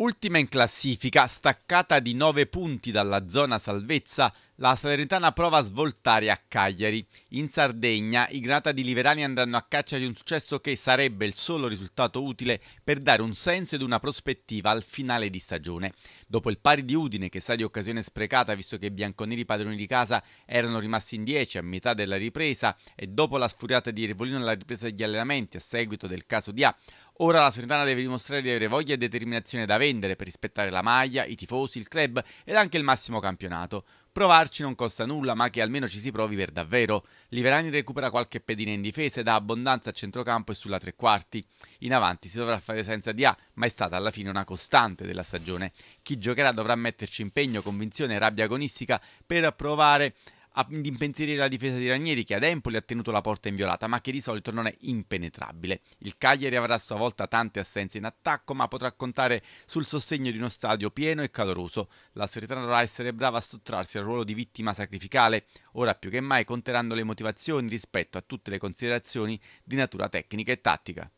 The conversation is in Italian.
Ultima in classifica, staccata di 9 punti dalla zona salvezza, la Salernitana prova a svoltare a Cagliari. In Sardegna i Granata di Liverani andranno a caccia di un successo che sarebbe il solo risultato utile per dare un senso ed una prospettiva al finale di stagione. Dopo il pari di Udine, che sa di occasione sprecata visto che i bianconeri padroni di casa erano rimasti in 10 a metà della ripresa e dopo la sfuriata di Revolino alla ripresa degli allenamenti a seguito del caso di A, Ora la Salernitana deve dimostrare di avere voglia e determinazione da vendere per rispettare la maglia, i tifosi, il club ed anche il massimo campionato. Provarci Provarci non costa nulla, ma che almeno ci si provi per davvero. Liverani recupera qualche pedina in difesa e dà abbondanza a centrocampo e sulla tre quarti. In avanti si dovrà fare senza di A, ma è stata alla fine una costante della stagione. Chi giocherà dovrà metterci impegno, convinzione e rabbia agonistica per provare ad impensierire la difesa di Ranieri che ad Empoli ha tenuto la porta inviolata ma che di solito non è impenetrabile. Il Cagliari avrà a sua volta tante assenze in attacco ma potrà contare sul sostegno di uno stadio pieno e caloroso. La Serie dovrà essere brava a sottrarsi al ruolo di vittima sacrificale. Ora più che mai conteranno le motivazioni rispetto a tutte le considerazioni di natura tecnica e tattica.